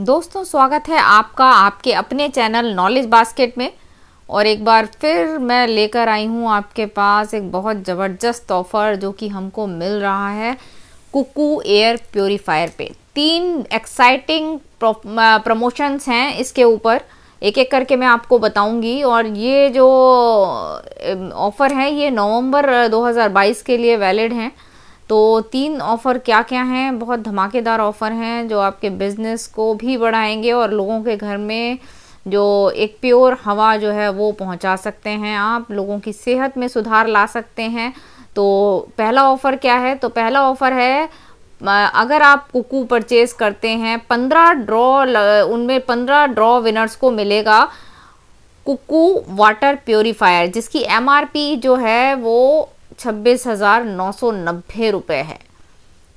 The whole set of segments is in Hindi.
दोस्तों स्वागत है आपका आपके अपने चैनल नॉलेज बास्केट में और एक बार फिर मैं लेकर आई हूँ आपके पास एक बहुत ज़बरदस्त ऑफ़र जो कि हमको मिल रहा है कुकू एयर प्योरीफायर पे तीन एक्साइटिंग प्रमोशंस हैं इसके ऊपर एक एक करके मैं आपको बताऊंगी और ये जो ऑफ़र है ये नवंबर 2022 के लिए वैलिड हैं तो तीन ऑफ़र क्या क्या हैं बहुत धमाकेदार ऑफ़र हैं जो आपके बिज़नेस को भी बढ़ाएंगे और लोगों के घर में जो एक प्योर हवा जो है वो पहुंचा सकते हैं आप लोगों की सेहत में सुधार ला सकते हैं तो पहला ऑफ़र क्या है तो पहला ऑफ़र है अगर आप कुकू परचेज़ करते हैं पंद्रह ड्रॉ उनमें पंद्रह ड्रॉ विनर्स को मिलेगा कुकू वाटर प्योरीफायर जिसकी एमआरपी जो है वो छब्बीस हज़ार नौ सौ नब्बे रुपये है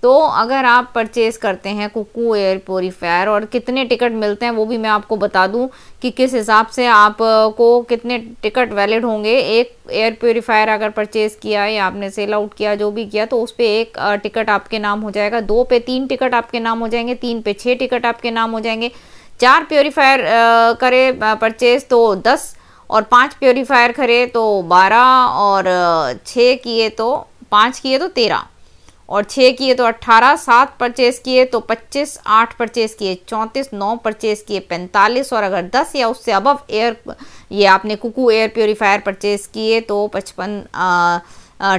तो अगर आप परचेज़ करते हैं कुकू एयर प्योरीफायर और कितने टिकट मिलते हैं वो भी मैं आपको बता दूं कि किस हिसाब से आपको कितने टिकट वैलिड होंगे एक एयर प्योरीफायर अगर परचेज़ किया या आपने सेल आउट किया जो भी किया तो उस पर एक टिकट आपके नाम हो जाएगा दो पे तीन टिकट आपके नाम हो जाएंगे तीन पे छः टिकट आपके नाम हो जाएंगे चार प्योरीफायर करें परचेज़ तो दस और पांच प्योरीफायर करे तो बारह और छः किए तो पाँच किए तो तेरह और छः किए तो अट्ठारह सात परचेज़ किए तो पच्चीस आठ परचेज़ किए चौंतीस नौ परचेज़ किए पैंतालीस और अगर दस या उससे अबव एयर ये आपने कुकू एयर प्योरीफायर परचेज़ किए तो पचपन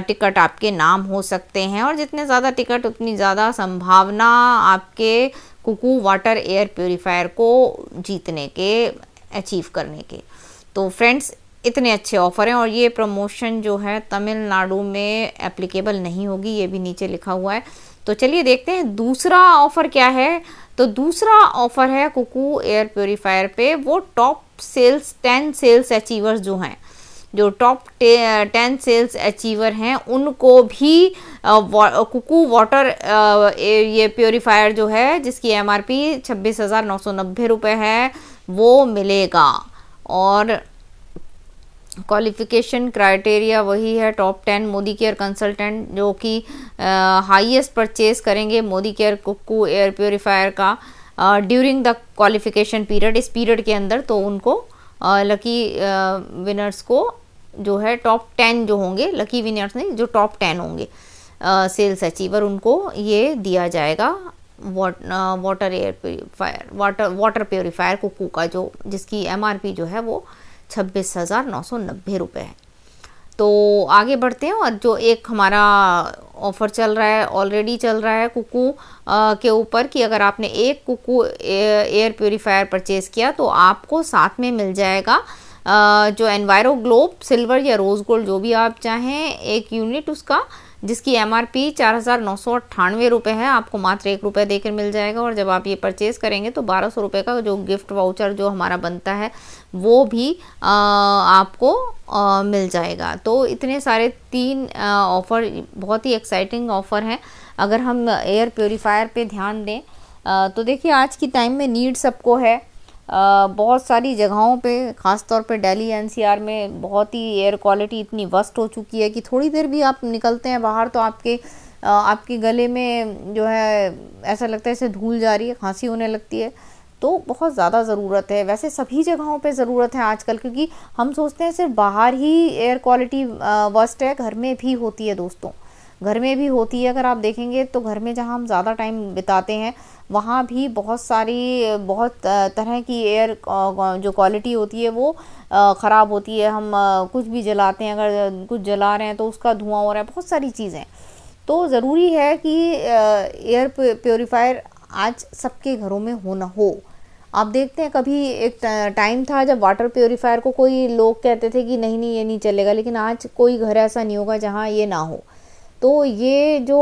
टिकट आपके नाम हो सकते हैं और जितने ज़्यादा टिकट उतनी ज़्यादा संभावना आपके कुकू वाटर एयर प्योरीफायर को जीतने के अचीव करने के तो फ्रेंड्स इतने अच्छे ऑफ़र हैं और ये प्रमोशन जो है तमिलनाडु में एप्लीकेबल नहीं होगी ये भी नीचे लिखा हुआ है तो चलिए देखते हैं दूसरा ऑफ़र क्या है तो दूसरा ऑफ़र है कुकू एयर प्योरीफायर पे वो top sales ten sales achievers जो हैं जो टॉप टेन सेल्स अचीवर हैं उनको भी वा, कुकू वाटर ये प्योरीफायर जो है जिसकी एमआरपी छब्बीस हज़ार नौ सौ नब्बे रुपये है वो मिलेगा और क्वालिफिकेशन क्राइटेरिया वही है top ten Modicare consultant जो कि हाईएस्ट परचेज करेंगे Modicare Kuku air purifier का ड्यूरिंग द क्वालिफिकेशन पीरियड इस पीरियड के अंदर तो उनको लकी विनर्स को जो है टॉप टेन जो होंगे लकी विनर्स नहीं जो टॉप टेन होंगे सेल्स अचीवर उनको ये दिया जाएगा water air purifier water water purifier Kuku का जो जिसकी एमआरपी जो है वो छब्बीस हज़ार नौ सौ नब्बे रुपये है तो आगे बढ़ते हैं और जो एक हमारा ऑफ़र चल रहा है ऑलरेडी चल रहा है कुकू uh, के ऊपर कि अगर आपने एक Kuku air, air purifier purchase किया तो आपको साथ में मिल जाएगा आ, uh, जो एनवायरो ग्लोब सिल्वर या रोज़ गोल्ड जो भी आप चाहें एक यूनिट उसका जिसकी एम आर पी चार हज़ार नौ सौ अट्ठानवे रुपये है आपको मात्र एक रुपये देकर मिल जाएगा और जब आप ये परचेज़ करेंगे तो बारह सौ रुपये का जो गिफ्ट वाउचर जो हमारा बनता है वो भी आ, आपको आ, मिल जाएगा तो इतने सारे तीन ऑफ़र बहुत ही एक्साइटिंग ऑफ़र हैं अगर हम एयर प्योरीफायर पे ध्यान दें आ, तो देखिए आज की टाइम में नीड सबको है बहुत सारी जगहों पे ख़ास तौर पे दिल्ली एनसीआर में बहुत ही एयर क्वालिटी इतनी वस्ट हो चुकी है कि थोड़ी देर भी आप निकलते हैं बाहर तो आपके आपके गले में जो है ऐसा लगता है जैसे धूल जा रही है खांसी होने लगती है तो बहुत ज़्यादा ज़रूरत है वैसे सभी जगहों पे ज़रूरत है आजकल क्योंकि हम सोचते हैं सिर्फ बाहर ही एयर क्वालिटी वस्ट है घर में भी होती है दोस्तों घर में भी होती है अगर आप देखेंगे तो घर में जहाँ हम ज़्यादा टाइम बिताते हैं वहाँ भी बहुत सारी बहुत तरह की एयर जो क्वालिटी होती है वो ख़राब होती है हम कुछ भी जलाते हैं अगर कुछ जला रहे हैं तो उसका धुआं हो रहा है बहुत सारी चीज़ें तो ज़रूरी है कि एयर प्योरीफायर आज सबके घरों में होना हो आप देखते हैं कभी एक टाइम था जब वाटर प्योरीफायर को कोई लोग कहते थे कि नहीं नहीं ये नहीं चलेगा लेकिन आज कोई घर ऐसा नहीं होगा जहाँ ये ना हो तो ये जो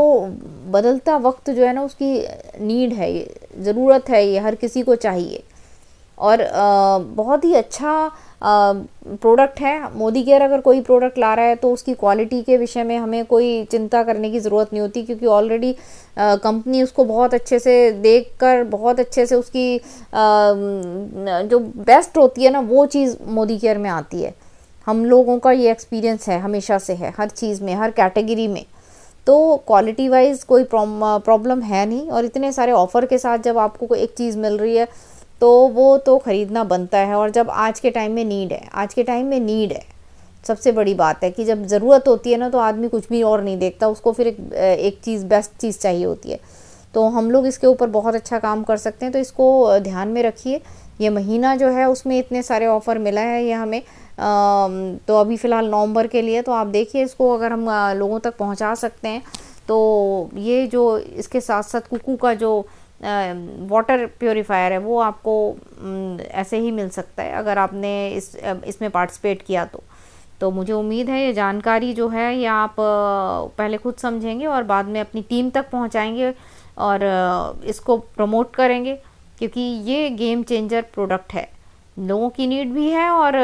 बदलता वक्त जो है ना उसकी नीड है ये ज़रूरत है ये हर किसी को चाहिए और आ, बहुत ही अच्छा प्रोडक्ट है मोदी केयर अगर कोई प्रोडक्ट ला रहा है तो उसकी क्वालिटी के विषय में हमें कोई चिंता करने की ज़रूरत नहीं होती क्योंकि ऑलरेडी कंपनी उसको बहुत अच्छे से देख कर बहुत अच्छे से उसकी आ, जो बेस्ट होती है ना वो चीज़ मोदी केयर में आती है हम लोगों का ये एक्सपीरियंस है हमेशा से है हर चीज़ में हर कैटेगरी में तो क्वालिटी वाइज कोई प्रॉब्लम है नहीं और इतने सारे ऑफ़र के साथ जब आपको कोई एक चीज़ मिल रही है तो वो तो ख़रीदना बनता है और जब आज के टाइम में नीड है आज के टाइम में नीड है सबसे बड़ी बात है कि जब ज़रूरत होती है ना तो आदमी कुछ भी और नहीं देखता उसको फिर एक एक चीज़ बेस्ट चीज़ चाहिए होती है तो हम लोग इसके ऊपर बहुत अच्छा काम कर सकते हैं तो इसको ध्यान में रखिए ये महीना जो है उसमें इतने सारे ऑफ़र मिला है ये हमें तो अभी फ़िलहाल नवंबर के लिए तो आप देखिए इसको अगर हम लोगों तक पहुंचा सकते हैं तो ये जो इसके साथ साथ कुकू का जो वाटर प्योरीफायर है वो आपको ऐसे ही मिल सकता है अगर आपने इस इसमें पार्टिसिपेट किया तो तो मुझे उम्मीद है ये जानकारी जो है ये आप पहले खुद समझेंगे और बाद में अपनी टीम तक पहुंचाएंगे और इसको प्रमोट करेंगे क्योंकि ये गेम चेंजर प्रोडक्ट है लोगों की नीड भी है और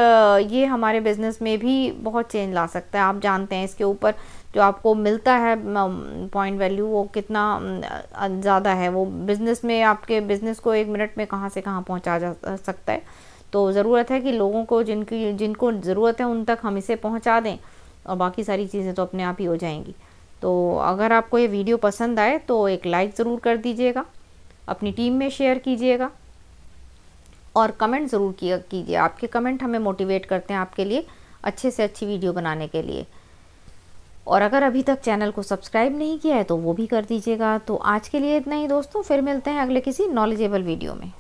ये हमारे बिज़नेस में भी बहुत चेंज ला सकता है आप जानते हैं इसके ऊपर जो आपको मिलता है पॉइंट वैल्यू वो कितना ज़्यादा है वो बिज़नेस में आपके बिज़नेस को एक मिनट में कहाँ से कहाँ पहुँचा जा सकता है तो ज़रूरत है कि लोगों को जिनकी जिनको ज़रूरत है उन तक हम इसे पहुँचा दें और बाकी सारी चीज़ें तो अपने आप ही हो जाएंगी तो अगर आपको ये वीडियो पसंद आए तो एक लाइक ज़रूर कर दीजिएगा अपनी टीम में शेयर कीजिएगा और कमेंट ज़रूर किया कीजिए आपके कमेंट हमें मोटिवेट करते हैं आपके लिए अच्छे से अच्छी वीडियो बनाने के लिए और अगर अभी तक चैनल को सब्सक्राइब नहीं किया है तो वो भी कर दीजिएगा तो आज के लिए इतना ही दोस्तों फिर मिलते हैं अगले किसी नॉलेजेबल वीडियो में